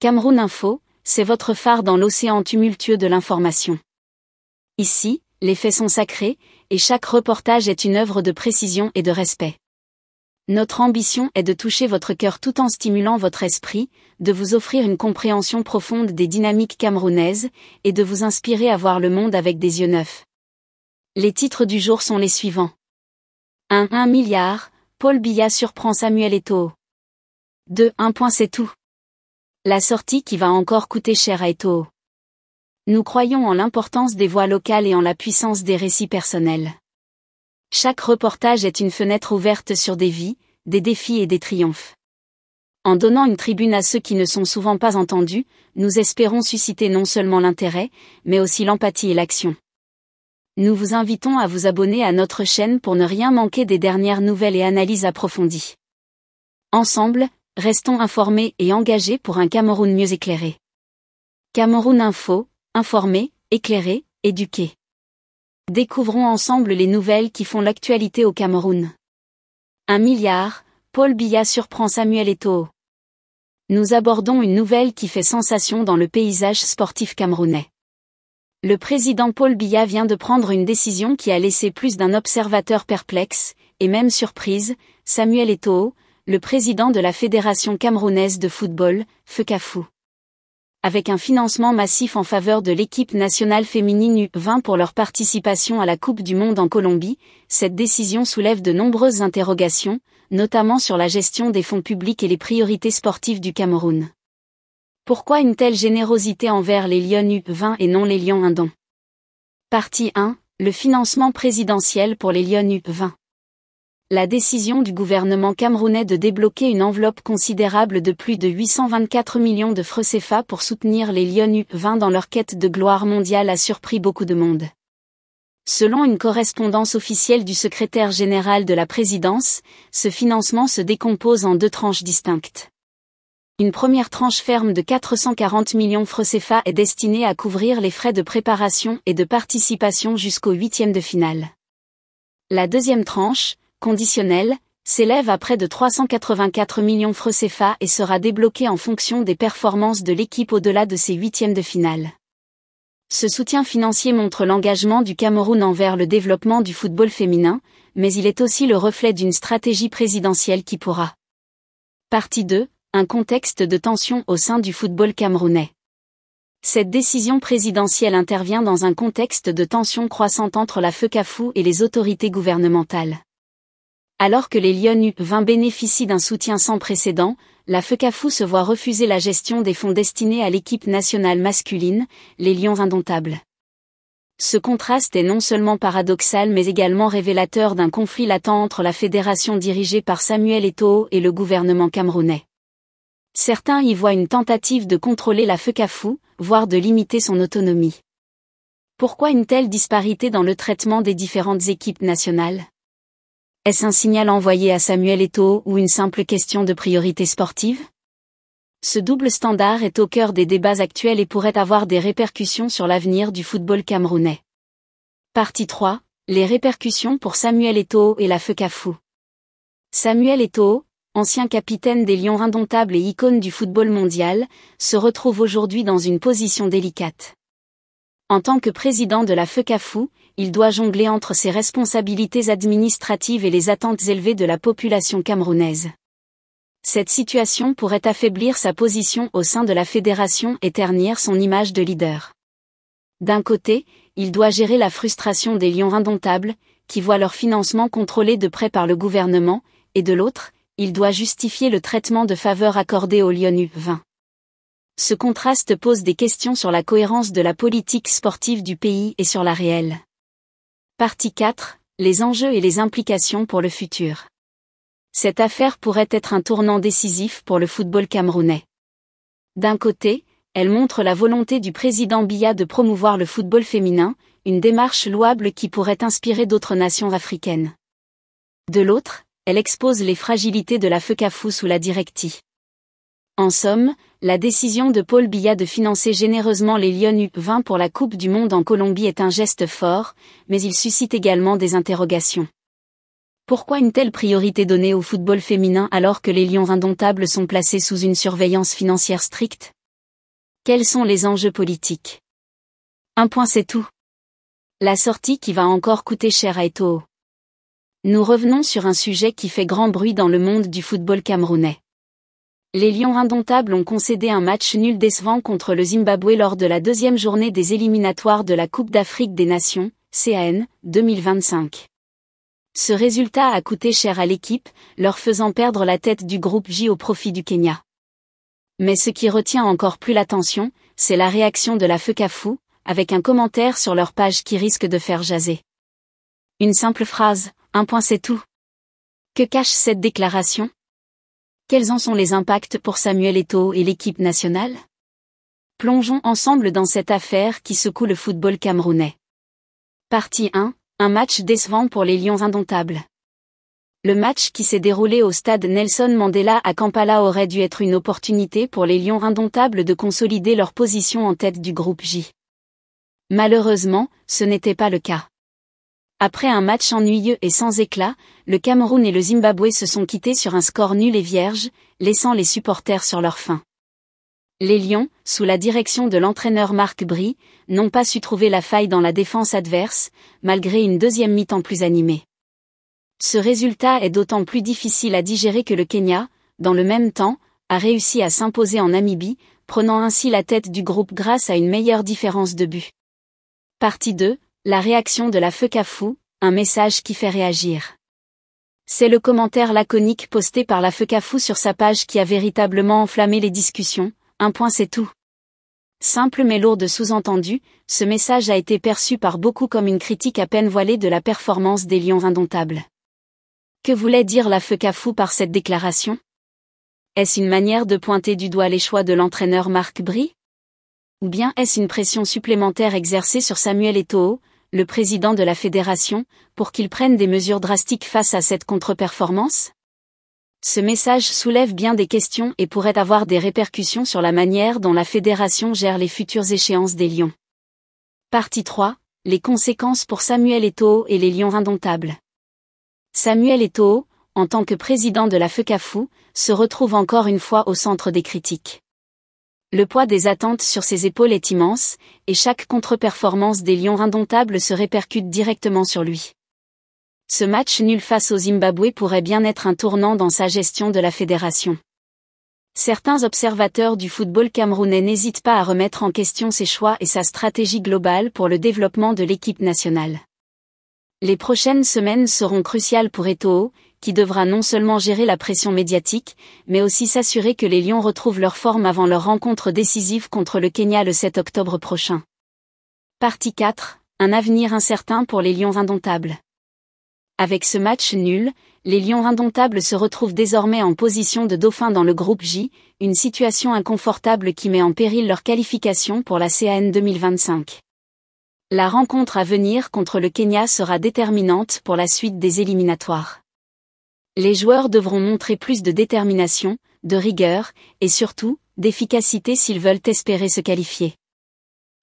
Cameroun Info, c'est votre phare dans l'océan tumultueux de l'information. Ici, les faits sont sacrés, et chaque reportage est une œuvre de précision et de respect. Notre ambition est de toucher votre cœur tout en stimulant votre esprit, de vous offrir une compréhension profonde des dynamiques camerounaises, et de vous inspirer à voir le monde avec des yeux neufs. Les titres du jour sont les suivants. 1. 1 milliard, Paul Biya surprend Samuel Eto'o. 2. 1 point c'est tout. La sortie qui va encore coûter cher à Eto'o. Nous croyons en l'importance des voix locales et en la puissance des récits personnels. Chaque reportage est une fenêtre ouverte sur des vies, des défis et des triomphes. En donnant une tribune à ceux qui ne sont souvent pas entendus, nous espérons susciter non seulement l'intérêt, mais aussi l'empathie et l'action. Nous vous invitons à vous abonner à notre chaîne pour ne rien manquer des dernières nouvelles et analyses approfondies. Ensemble, Restons informés et engagés pour un Cameroun mieux éclairé. Cameroun Info, informé, éclairé, éduqué. Découvrons ensemble les nouvelles qui font l'actualité au Cameroun. Un milliard, Paul Biya surprend Samuel Eto'o. Nous abordons une nouvelle qui fait sensation dans le paysage sportif camerounais. Le président Paul Biya vient de prendre une décision qui a laissé plus d'un observateur perplexe, et même surprise, Samuel Eto'o, le président de la Fédération camerounaise de football, Feukafou. Avec un financement massif en faveur de l'équipe nationale féminine U20 pour leur participation à la Coupe du Monde en Colombie, cette décision soulève de nombreuses interrogations, notamment sur la gestion des fonds publics et les priorités sportives du Cameroun. Pourquoi une telle générosité envers les Lyon U20 et non les Lions Indon Partie 1. Le financement présidentiel pour les Lyon U20 la décision du gouvernement camerounais de débloquer une enveloppe considérable de plus de 824 millions de CFA pour soutenir les Lyon U20 dans leur quête de gloire mondiale a surpris beaucoup de monde. Selon une correspondance officielle du secrétaire général de la présidence, ce financement se décompose en deux tranches distinctes. Une première tranche ferme de 440 millions CFA est destinée à couvrir les frais de préparation et de participation jusqu'au huitième de finale. La deuxième tranche, conditionnel, s'élève à près de 384 millions francs CFA et sera débloqué en fonction des performances de l'équipe au-delà de ses huitièmes de finale. Ce soutien financier montre l'engagement du Cameroun envers le développement du football féminin, mais il est aussi le reflet d'une stratégie présidentielle qui pourra. Partie 2. Un contexte de tension au sein du football camerounais. Cette décision présidentielle intervient dans un contexte de tension croissante entre la FECAFU et les autorités gouvernementales. Alors que les Lyon u 20 bénéficient d'un soutien sans précédent, la FECAFU se voit refuser la gestion des fonds destinés à l'équipe nationale masculine, les Lions indomptables. Ce contraste est non seulement paradoxal mais également révélateur d'un conflit latent entre la fédération dirigée par Samuel Eto'o et le gouvernement camerounais. Certains y voient une tentative de contrôler la FECAFO, voire de limiter son autonomie. Pourquoi une telle disparité dans le traitement des différentes équipes nationales est-ce un signal envoyé à Samuel Eto'o ou une simple question de priorité sportive Ce double standard est au cœur des débats actuels et pourrait avoir des répercussions sur l'avenir du football camerounais. Partie 3. Les répercussions pour Samuel Eto'o et la FECAFU Samuel Eto'o, ancien capitaine des Lions indomptables et icône du football mondial, se retrouve aujourd'hui dans une position délicate. En tant que président de la FECAFU, il doit jongler entre ses responsabilités administratives et les attentes élevées de la population camerounaise. Cette situation pourrait affaiblir sa position au sein de la fédération et ternir son image de leader. D'un côté, il doit gérer la frustration des lions indomptables, qui voient leur financement contrôlé de près par le gouvernement, et de l'autre, il doit justifier le traitement de faveur accordé aux Lyon U20. Ce contraste pose des questions sur la cohérence de la politique sportive du pays et sur la réelle Partie 4, les enjeux et les implications pour le futur. Cette affaire pourrait être un tournant décisif pour le football camerounais. D'un côté, elle montre la volonté du président Biya de promouvoir le football féminin, une démarche louable qui pourrait inspirer d'autres nations africaines. De l'autre, elle expose les fragilités de la FECAFU sous la directie. En somme, la décision de Paul Biya de financer généreusement les Lyon U20 pour la Coupe du Monde en Colombie est un geste fort, mais il suscite également des interrogations. Pourquoi une telle priorité donnée au football féminin alors que les Lions indomptables sont placés sous une surveillance financière stricte Quels sont les enjeux politiques Un point c'est tout. La sortie qui va encore coûter cher à Eto'o. Nous revenons sur un sujet qui fait grand bruit dans le monde du football camerounais. Les Lions indomptables ont concédé un match nul décevant contre le Zimbabwe lors de la deuxième journée des éliminatoires de la Coupe d'Afrique des Nations, CAN, 2025. Ce résultat a coûté cher à l'équipe, leur faisant perdre la tête du groupe J au profit du Kenya. Mais ce qui retient encore plus l'attention, c'est la réaction de la Feu avec un commentaire sur leur page qui risque de faire jaser. Une simple phrase, un point c'est tout. Que cache cette déclaration quels en sont les impacts pour Samuel Eto'o et l'équipe nationale Plongeons ensemble dans cette affaire qui secoue le football camerounais. Partie 1, un match décevant pour les Lions indomptables. Le match qui s'est déroulé au stade Nelson Mandela à Kampala aurait dû être une opportunité pour les Lions indomptables de consolider leur position en tête du groupe J. Malheureusement, ce n'était pas le cas. Après un match ennuyeux et sans éclat, le Cameroun et le Zimbabwe se sont quittés sur un score nul et vierge, laissant les supporters sur leur faim. Les Lions, sous la direction de l'entraîneur Marc Brie, n'ont pas su trouver la faille dans la défense adverse, malgré une deuxième mi-temps plus animée. Ce résultat est d'autant plus difficile à digérer que le Kenya, dans le même temps, a réussi à s'imposer en Namibie, prenant ainsi la tête du groupe grâce à une meilleure différence de but. Partie 2, la réaction de la Feu-Cafou, un message qui fait réagir. C'est le commentaire laconique posté par la feu sur sa page qui a véritablement enflammé les discussions, un point c'est tout. Simple mais lourd de sous-entendu, ce message a été perçu par beaucoup comme une critique à peine voilée de la performance des lions indomptables. Que voulait dire la feu par cette déclaration Est-ce une manière de pointer du doigt les choix de l'entraîneur Marc Brie Ou bien est-ce une pression supplémentaire exercée sur Samuel Eto'o, le président de la fédération, pour qu'il prenne des mesures drastiques face à cette contre-performance Ce message soulève bien des questions et pourrait avoir des répercussions sur la manière dont la fédération gère les futures échéances des Lions. Partie 3. Les conséquences pour Samuel Eto'o et les Lions indomptables. Samuel Eto'o, en tant que président de la FECAFU, se retrouve encore une fois au centre des critiques. Le poids des attentes sur ses épaules est immense, et chaque contre-performance des Lions indomptables se répercute directement sur lui. Ce match nul face au Zimbabwe pourrait bien être un tournant dans sa gestion de la fédération. Certains observateurs du football camerounais n'hésitent pas à remettre en question ses choix et sa stratégie globale pour le développement de l'équipe nationale. Les prochaines semaines seront cruciales pour Eto'o, qui devra non seulement gérer la pression médiatique, mais aussi s'assurer que les Lions retrouvent leur forme avant leur rencontre décisive contre le Kenya le 7 octobre prochain. Partie 4. Un avenir incertain pour les Lions indomptables. Avec ce match nul, les Lions indomptables se retrouvent désormais en position de dauphin dans le groupe J, une situation inconfortable qui met en péril leur qualification pour la CAN 2025. La rencontre à venir contre le Kenya sera déterminante pour la suite des éliminatoires. Les joueurs devront montrer plus de détermination, de rigueur, et surtout, d'efficacité s'ils veulent espérer se qualifier.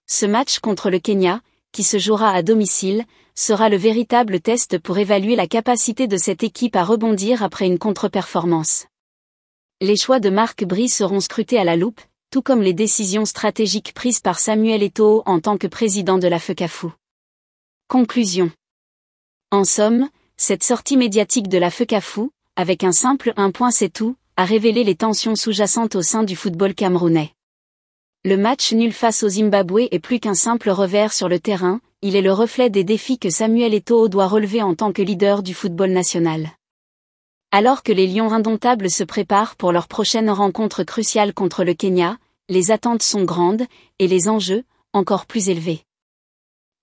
Ce match contre le Kenya, qui se jouera à domicile, sera le véritable test pour évaluer la capacité de cette équipe à rebondir après une contre-performance. Les choix de Marc Brie seront scrutés à la loupe, tout comme les décisions stratégiques prises par Samuel Eto'o en tant que président de la FECAFU. Conclusion. En somme, cette sortie médiatique de la feu avec un simple un point c'est tout, a révélé les tensions sous-jacentes au sein du football camerounais. Le match nul face au Zimbabwe est plus qu'un simple revers sur le terrain, il est le reflet des défis que Samuel Eto'o doit relever en tant que leader du football national. Alors que les Lions indomptables se préparent pour leur prochaine rencontre cruciale contre le Kenya, les attentes sont grandes, et les enjeux, encore plus élevés.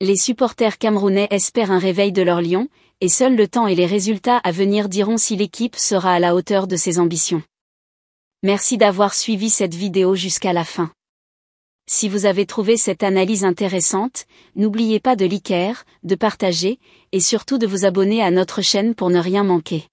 Les supporters camerounais espèrent un réveil de leurs Lions, et seul le temps et les résultats à venir diront si l'équipe sera à la hauteur de ses ambitions. Merci d'avoir suivi cette vidéo jusqu'à la fin. Si vous avez trouvé cette analyse intéressante, n'oubliez pas de liker, de partager, et surtout de vous abonner à notre chaîne pour ne rien manquer.